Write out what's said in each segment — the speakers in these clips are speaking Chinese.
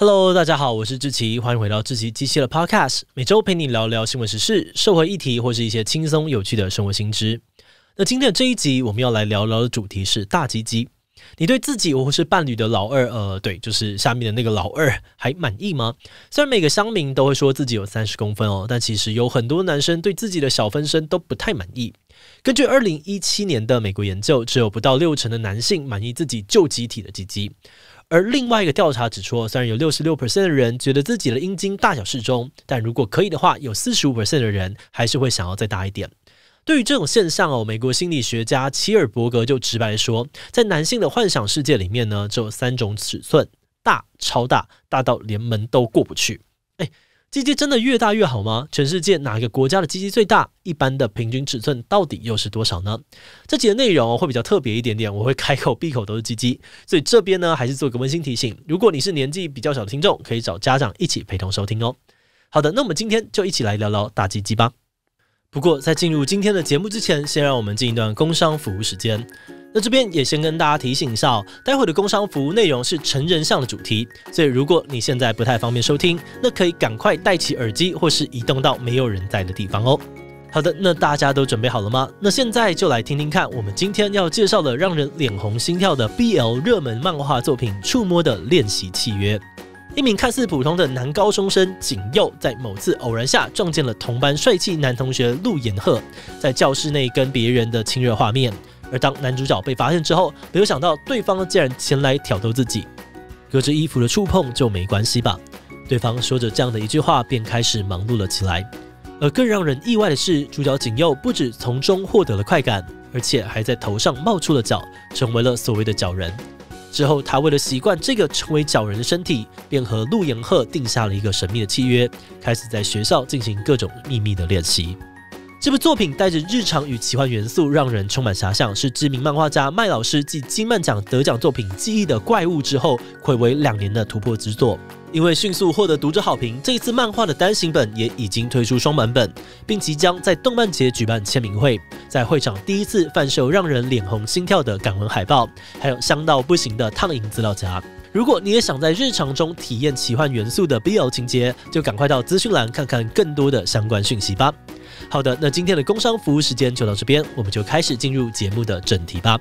Hello，大家好，我是志奇，欢迎回到志奇机器的 Podcast，每周陪你聊聊新闻时事、社会议题，或是一些轻松有趣的生活新知。那今天的这一集，我们要来聊聊的主题是大鸡鸡。你对自己或是伴侣的老二，呃，对，就是下面的那个老二，还满意吗？虽然每个乡民都会说自己有三十公分哦，但其实有很多男生对自己的小分身都不太满意。根据二零一七年的美国研究，只有不到六成的男性满意自己旧机体的鸡鸡。而另外一个调查指出，虽然有六十六的人觉得自己的阴茎大小适中，但如果可以的话，有四十五的人还是会想要再大一点。对于这种现象哦，美国心理学家齐尔伯格就直白说，在男性的幻想世界里面呢，只有三种尺寸：大、超大，大到连门都过不去。鸡鸡真的越大越好吗？全世界哪个国家的鸡鸡最大？一般的平均尺寸到底又是多少呢？这集的内容会比较特别一点点，我会开口闭口都是鸡鸡，所以这边呢还是做个温馨提醒，如果你是年纪比较小的听众，可以找家长一起陪同收听哦。好的，那我们今天就一起来聊聊大鸡鸡吧。不过，在进入今天的节目之前，先让我们进一段工商服务时间。那这边也先跟大家提醒一下，待会的工商服务内容是成人向的主题，所以如果你现在不太方便收听，那可以赶快戴起耳机或是移动到没有人在的地方哦。好的，那大家都准备好了吗？那现在就来听听看，我们今天要介绍的让人脸红心跳的 BL 热门漫画作品《触摸的练习契约》。一名看似普通的男高中生景佑，在某次偶然下撞见了同班帅气男同学陆延赫在教室内跟别人的亲热画面。而当男主角被发现之后，没有想到对方竟然前来挑逗自己，隔着衣服的触碰就没关系吧？对方说着这样的一句话，便开始忙碌了起来。而更让人意外的是，主角景佑不止从中获得了快感，而且还在头上冒出了角，成为了所谓的角人。之后，他为了习惯这个成为脚人的身体，便和陆延鹤定下了一个神秘的契约，开始在学校进行各种秘密的练习。这部作品带着日常与奇幻元素，让人充满遐想，是知名漫画家麦老师继金漫奖得奖作品《记忆的怪物》之后暌违两年的突破之作。因为迅速获得读者好评，这一次漫画的单行本也已经推出双版本，并即将在动漫节举办签名会。在会场第一次贩售让人脸红心跳的感文海报，还有香到不行的烫银资料夹。如果你也想在日常中体验奇幻元素的 BL 情节，就赶快到资讯栏看看更多的相关讯息吧。好的，那今天的工商服务时间就到这边，我们就开始进入节目的正题吧。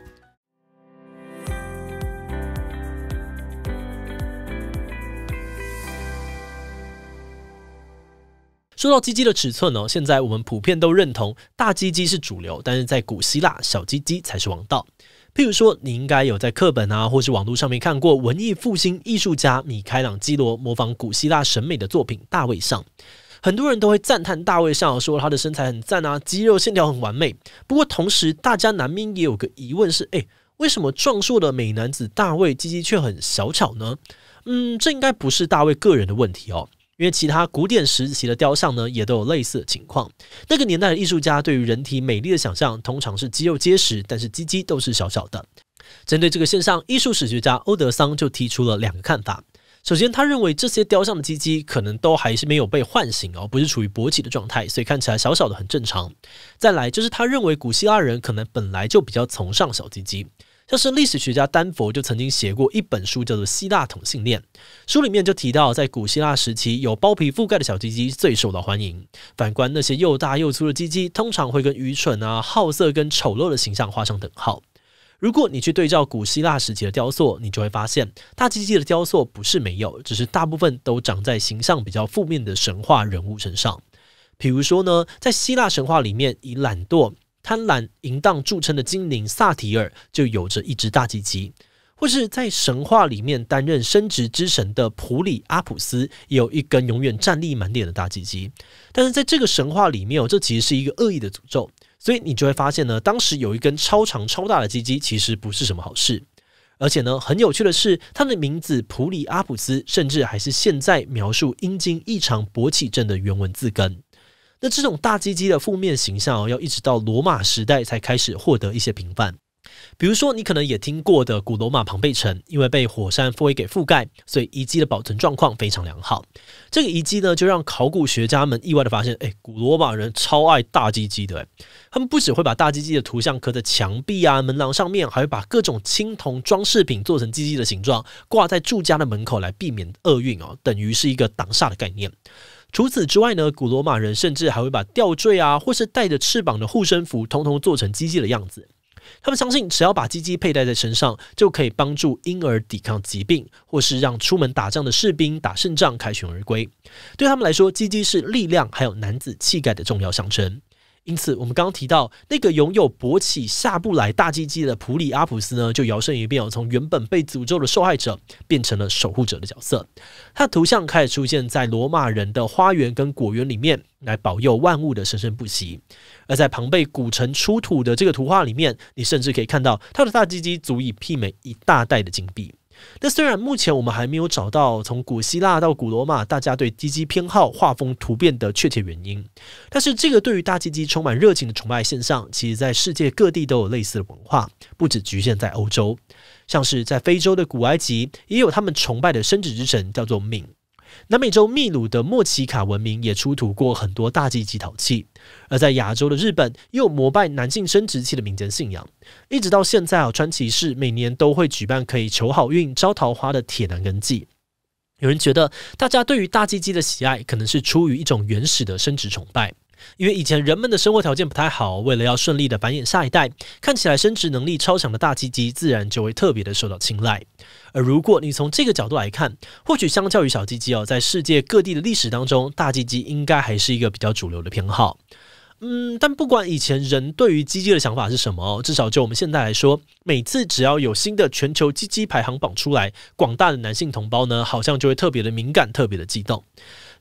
说到鸡鸡的尺寸呢，现在我们普遍都认同大鸡鸡是主流，但是在古希腊，小鸡鸡才是王道。譬如说，你应该有在课本啊，或是网络上面看过文艺复兴艺术家米开朗基罗模仿古希腊审美的作品《大卫》上，很多人都会赞叹《大卫》上，说他的身材很赞啊，肌肉线条很完美。不过同时，大家难免也有个疑问是：诶，为什么壮硕的美男子大卫鸡鸡却很小巧呢？嗯，这应该不是大卫个人的问题哦。因为其他古典时期的雕像呢，也都有类似的情况。那个年代的艺术家对于人体美丽的想象，通常是肌肉结实，但是鸡鸡都是小小的。针对这个现象，艺术史学家欧德桑就提出了两个看法。首先，他认为这些雕像的鸡鸡可能都还是没有被唤醒哦，不是处于勃起的状态，所以看起来小小的很正常。再来就是他认为古希腊人可能本来就比较崇尚小鸡鸡。像是历史学家丹佛就曾经写过一本书，叫做《希腊同性恋》。书里面就提到，在古希腊时期，有包皮覆盖的小鸡鸡最受到欢迎。反观那些又大又粗的鸡鸡，通常会跟愚蠢啊、好色跟丑陋的形象画上等号。如果你去对照古希腊时期的雕塑，你就会发现大鸡鸡的雕塑不是没有，只是大部分都长在形象比较负面的神话人物身上。比如说呢，在希腊神话里面，以懒惰。贪婪淫荡著称的精灵萨提尔就有着一只大鸡鸡，或是在神话里面担任生殖之神的普里阿普斯也有一根永远站立满脸的大鸡鸡。但是在这个神话里面哦，这其实是一个恶意的诅咒，所以你就会发现呢，当时有一根超长超大的鸡鸡其实不是什么好事。而且呢，很有趣的是，他的名字普里阿普斯甚至还是现在描述阴茎异常勃起症的原文字根。那这种大鸡鸡的负面形象哦，要一直到罗马时代才开始获得一些平反。比如说，你可能也听过的古罗马庞贝城，因为被火山灰给覆盖，所以遗迹的保存状况非常良好。这个遗迹呢，就让考古学家们意外的发现，哎，古罗马人超爱大鸡鸡的，他们不只会把大鸡鸡的图像刻在墙壁啊、门廊上面，还会把各种青铜装饰品做成鸡鸡的形状，挂在住家的门口来避免厄运哦，等于是一个挡煞的概念。除此之外呢，古罗马人甚至还会把吊坠啊，或是带着翅膀的护身符，通通做成鸡鸡的样子。他们相信，只要把鸡鸡佩戴在身上，就可以帮助婴儿抵抗疾病，或是让出门打仗的士兵打胜仗、凯旋而归。对他们来说，鸡鸡是力量还有男子气概的重要象征。因此，我们刚刚提到那个拥有勃起下不来大鸡鸡的普里阿普斯呢，就摇身一变，从原本被诅咒的受害者变成了守护者的角色。他的图像开始出现在罗马人的花园跟果园里面，来保佑万物的生生不息。而在庞贝古城出土的这个图画里面，你甚至可以看到他的大鸡鸡足以媲美一大袋的金币。那虽然目前我们还没有找到从古希腊到古罗马大家对鸡鸡偏好画风突变的确切原因，但是这个对于大鸡鸡充满热情的崇拜现象，其实在世界各地都有类似的文化，不止局限在欧洲。像是在非洲的古埃及，也有他们崇拜的生殖之神，叫做敏。南美洲秘鲁的莫奇卡文明也出土过很多大鸡鸡陶器，而在亚洲的日本，有膜拜男性生殖器的民间信仰，一直到现在啊，川崎市每年都会举办可以求好运、招桃花的铁男根祭。有人觉得，大家对于大鸡鸡的喜爱，可能是出于一种原始的生殖崇拜。因为以前人们的生活条件不太好，为了要顺利的繁衍下一代，看起来生殖能力超强的大鸡鸡自然就会特别的受到青睐。而如果你从这个角度来看，或许相较于小鸡鸡哦，在世界各地的历史当中，大鸡鸡应该还是一个比较主流的偏好。嗯，但不管以前人对于鸡鸡的想法是什么，至少就我们现在来说，每次只要有新的全球鸡鸡排行榜出来，广大的男性同胞呢，好像就会特别的敏感，特别的激动。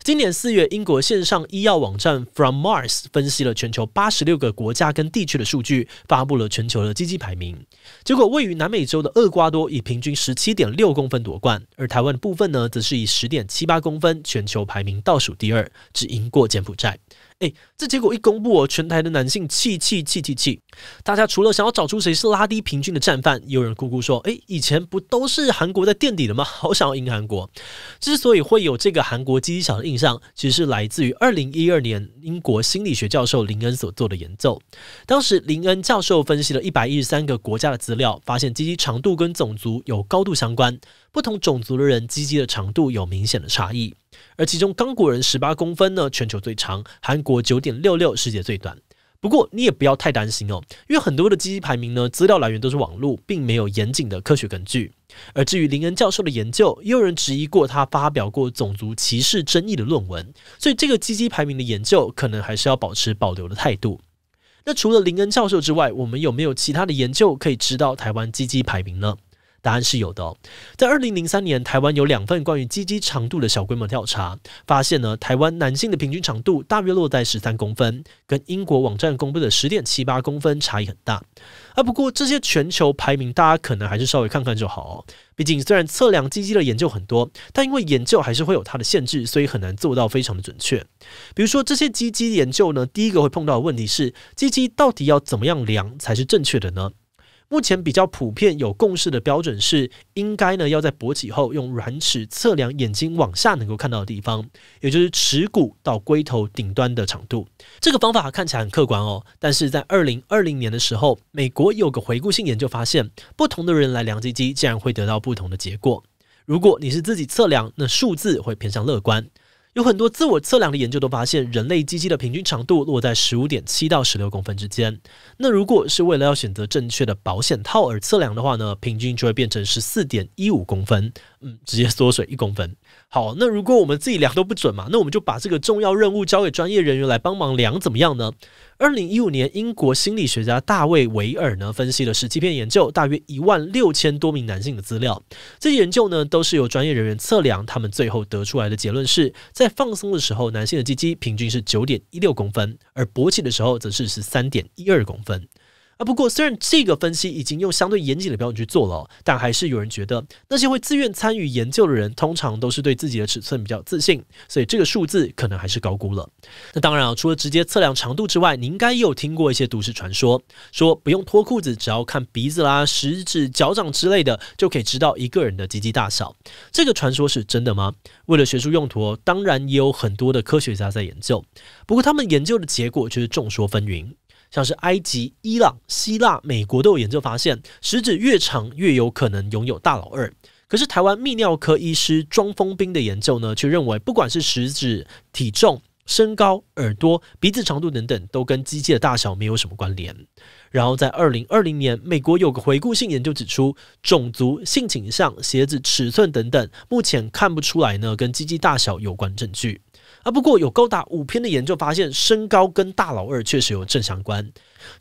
今年四月，英国线上医药网站 From Mars 分析了全球八十六个国家跟地区的数据，发布了全球的积极排名。结果位于南美洲的厄瓜多以平均十七点六公分夺冠，而台湾的部分呢，则是以十点七八公分，全球排名倒数第二，只赢过柬埔寨。哎，这结果一公布，全台的男性气气气气气！大家除了想要找出谁是拉低平均的战犯，有人咕咕说：“哎，以前不都是韩国在垫底的吗？好想要赢韩国。”之所以会有这个韩国鸡鸡小的印象，其实是来自于二零一二年英国心理学教授林恩所做的研究。当时林恩教授分析了一百一十三个国家的资料，发现鸡鸡长度跟种族有高度相关，不同种族的人鸡鸡的长度有明显的差异。而其中，刚果人十八公分呢，全球最长；韩国九点六六，世界最短。不过，你也不要太担心哦，因为很多的基基排名呢，资料来源都是网络，并没有严谨的科学根据。而至于林恩教授的研究，也有人质疑过他发表过种族歧视争议的论文，所以这个基基排名的研究，可能还是要保持保留的态度。那除了林恩教授之外，我们有没有其他的研究可以知道台湾基基排名呢？答案是有的，在二零零三年，台湾有两份关于鸡鸡长度的小规模调查，发现呢，台湾男性的平均长度大约落在十三公分，跟英国网站公布的十点七八公分差异很大。啊，不过这些全球排名，大家可能还是稍微看看就好。毕竟，虽然测量鸡鸡的研究很多，但因为研究还是会有它的限制，所以很难做到非常的准确。比如说，这些鸡鸡研究呢，第一个会碰到的问题是，鸡鸡到底要怎么样量才是正确的呢？目前比较普遍有共识的标准是，应该呢要在勃起后用软尺测量眼睛往下能够看到的地方，也就是耻骨到龟头顶端的长度。这个方法看起来很客观哦，但是在二零二零年的时候，美国有个回顾性研究发现，不同的人来量鸡鸡，竟然会得到不同的结果。如果你是自己测量，那数字会偏向乐观。有很多自我测量的研究都发现，人类基基的平均长度落在十五点七到十六公分之间。那如果是为了要选择正确的保险套而测量的话呢，平均就会变成十四点一五公分。嗯，直接缩水一公分。好，那如果我们自己量都不准嘛，那我们就把这个重要任务交给专业人员来帮忙量，怎么样呢？二零一五年，英国心理学家大卫·维尔呢分析了十七篇研究，大约一万六千多名男性的资料。这些研究呢都是由专业人员测量，他们最后得出来的结论是，在放松的时候，男性的鸡鸡平均是九点一六公分，而勃起的时候则是十三点一二公分。啊，不过虽然这个分析已经用相对严谨的标准去做了，但还是有人觉得，那些会自愿参与研究的人通常都是对自己的尺寸比较自信，所以这个数字可能还是高估了。那当然啊，除了直接测量长度之外，你应该也有听过一些都市传说，说不用脱裤子，只要看鼻子啦、食指、脚掌之类的，就可以知道一个人的鸡鸡大小。这个传说是真的吗？为了学术用途，当然也有很多的科学家在研究，不过他们研究的结果却是众说纷纭。像是埃及、伊朗、希腊、美国都有研究发现，食指越长越有可能拥有大老二。可是台湾泌尿科医师庄丰斌的研究呢，却认为不管是食指、体重、身高、耳朵、鼻子长度等等，都跟机器的大小没有什么关联。然后在二零二零年，美国有个回顾性研究指出，种族、性倾向、鞋子尺寸等等，目前看不出来呢跟鸡鸡大小有关证据。啊，不过有高达五篇的研究发现，身高跟大佬二确实有正相关。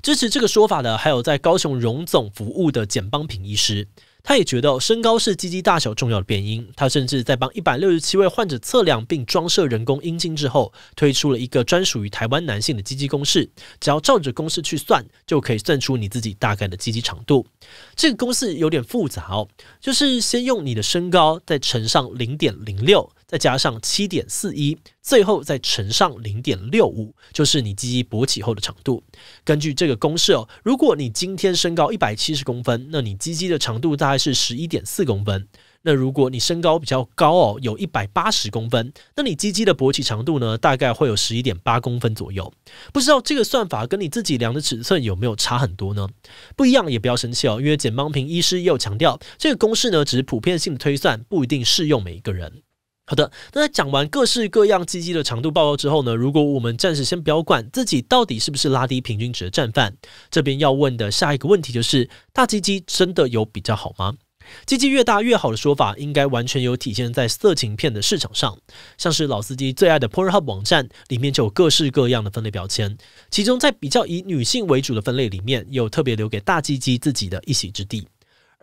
支持这个说法的还有在高雄荣总服务的简邦平医师，他也觉得身高是鸡鸡大小重要的变因。他甚至在帮一百六十七位患者测量并装设人工阴茎之后，推出了一个专属于台湾男性的积极公式，只要照着公式去算，就可以算出你自己大概的积极长度。这个公式有点复杂哦，就是先用你的身高再乘上零点零六。再加上七点四一，最后再乘上零点六五，就是你鸡鸡勃起后的长度。根据这个公式哦，如果你今天身高一百七十公分，那你鸡鸡的长度大概是十一点四公分。那如果你身高比较高哦，有一百八十公分，那你鸡鸡的勃起长度呢，大概会有十一点八公分左右。不知道这个算法跟你自己量的尺寸有没有差很多呢？不一样也不要生气哦，因为简邦平医师又强调，这个公式呢只是普遍性的推算，不一定适用每一个人。好的，那在讲完各式各样鸡鸡的长度报告之后呢？如果我们暂时先不要管自己到底是不是拉低平均值的战犯，这边要问的下一个问题就是：大鸡鸡真的有比较好吗？鸡鸡越大越好的说法，应该完全有体现在色情片的市场上。像是老司机最爱的 Pornhub 网站里面就有各式各样的分类标签，其中在比较以女性为主的分类里面，有特别留给大鸡鸡自己的一席之地。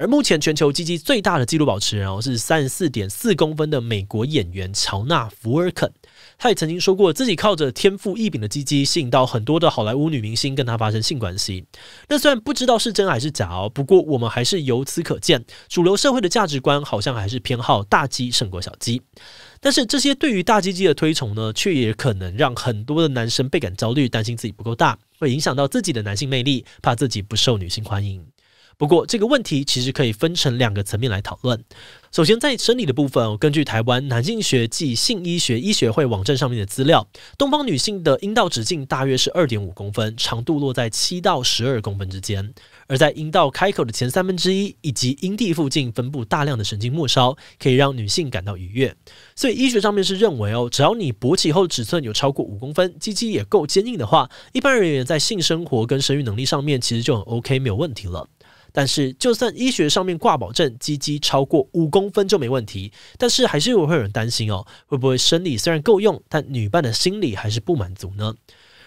而目前全球鸡鸡最大的纪录保持人哦，是三十四点四公分的美国演员乔纳·福尔肯。他也曾经说过，自己靠着天赋异禀的鸡鸡，吸引到很多的好莱坞女明星跟他发生性关系。那虽然不知道是真还是假哦，不过我们还是由此可见，主流社会的价值观好像还是偏好大鸡胜过小鸡。但是这些对于大鸡鸡的推崇呢，却也可能让很多的男生倍感焦虑，担心自己不够大，会影响到自己的男性魅力，怕自己不受女性欢迎。不过这个问题其实可以分成两个层面来讨论。首先，在生理的部分，根据台湾男性学暨性医学医学会网站上面的资料，东方女性的阴道直径大约是二点五公分，长度落在七到十二公分之间。而在阴道开口的前三分之一以及阴蒂附近分布大量的神经末梢，可以让女性感到愉悦。所以医学上面是认为哦，只要你勃起后尺寸有超过五公分，鸡鸡也够坚硬的话，一般人员在性生活跟生育能力上面其实就很 OK，没有问题了。但是，就算医学上面挂保证鸡鸡超过五公分就没问题。但是，还是有会有人担心哦，会不会生理虽然够用，但女伴的心理还是不满足呢？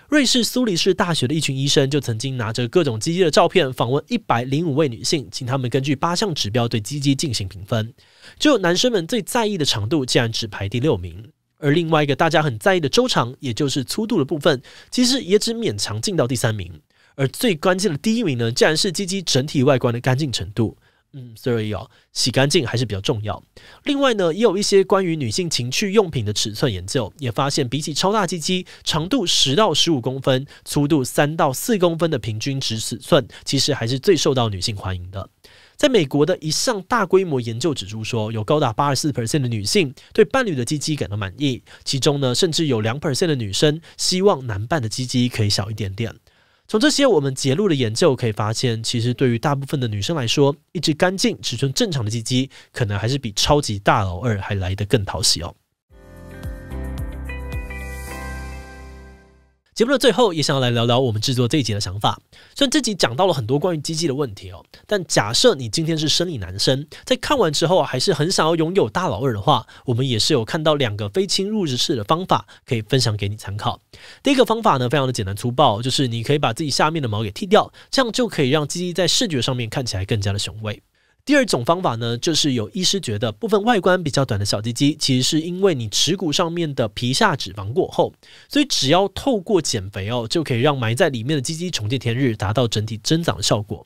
瑞士苏黎世大学的一群医生就曾经拿着各种鸡鸡的照片，访问一百零五位女性，请他们根据八项指标对鸡鸡进行评分。就男生们最在意的长度，竟然只排第六名；而另外一个大家很在意的周长，也就是粗度的部分，其实也只勉强进到第三名。而最关键的第一名呢，竟然是鸡鸡整体外观的干净程度。嗯，Sorry 哦，洗干净还是比较重要。另外呢，也有一些关于女性情趣用品的尺寸研究，也发现比起超大鸡鸡，长度十到十五公分、粗度三到四公分的平均值尺寸，其实还是最受到女性欢迎的。在美国的一项大规模研究指出，说有高达八十四 percent 的女性对伴侣的鸡鸡感到满意，其中呢，甚至有两 percent 的女生希望男伴的鸡鸡可以小一点点。从这些我们揭露的研究可以发现，其实对于大部分的女生来说，一只干净、尺寸正常的鸡鸡，可能还是比超级大老二还来得更讨喜哦。节目的最后，也想要来聊聊我们制作这一集的想法。虽然这集讲到了很多关于鸡鸡的问题哦，但假设你今天是生理男生，在看完之后还是很想要拥有大老二的话，我们也是有看到两个非侵入式的方法可以分享给你参考。第一个方法呢，非常的简单粗暴，就是你可以把自己下面的毛给剃掉，这样就可以让鸡鸡在视觉上面看起来更加的雄伟。第二种方法呢，就是有医师觉得部分外观比较短的小鸡鸡，其实是因为你耻骨上面的皮下脂肪过厚，所以只要透过减肥哦，就可以让埋在里面的鸡鸡重见天日，达到整体增长的效果。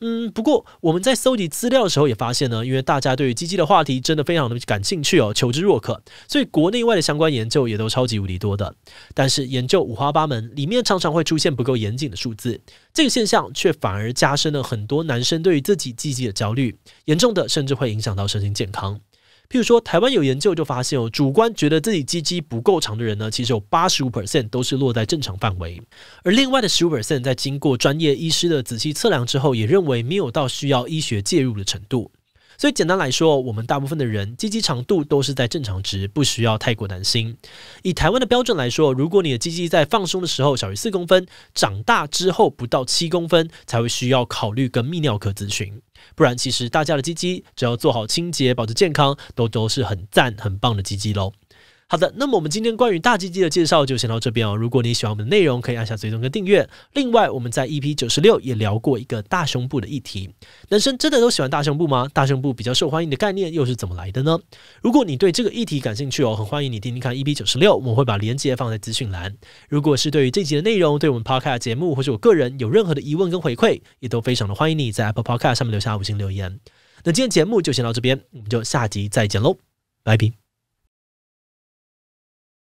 嗯，不过我们在搜集资料的时候也发现呢，因为大家对于鸡鸡的话题真的非常的感兴趣哦，求知若渴，所以国内外的相关研究也都超级无敌多的。但是研究五花八门，里面常常会出现不够严谨的数字，这个现象却反而加深了很多男生对于自己鸡鸡的焦虑，严重的甚至会影响到身心健康。譬如说，台湾有研究就发现哦，主观觉得自己鸡鸡不够长的人呢，其实有八十五 percent 都是落在正常范围，而另外的十五 percent 在经过专业医师的仔细测量之后，也认为没有到需要医学介入的程度。所以简单来说，我们大部分的人鸡鸡长度都是在正常值，不需要太过担心。以台湾的标准来说，如果你的鸡鸡在放松的时候小于四公分，长大之后不到七公分，才会需要考虑跟泌尿科咨询。不然，其实大家的鸡鸡只要做好清洁，保持健康，都都是很赞、很棒的鸡鸡喽。好的，那么我们今天关于大鸡鸡的介绍就先到这边哦。如果你喜欢我们的内容，可以按下最踪跟订阅。另外，我们在 EP 九十六也聊过一个大胸部的议题：男生真的都喜欢大胸部吗？大胸部比较受欢迎的概念又是怎么来的呢？如果你对这个议题感兴趣哦，很欢迎你听听看 EP 九十六，我们会把链接放在资讯栏。如果是对于这集的内容，对我们 Podcast 节目或是我个人有任何的疑问跟回馈，也都非常的欢迎你在 Apple Podcast 上面留下五星留言。那今天节目就先到这边，我们就下集再见喽，拜拜。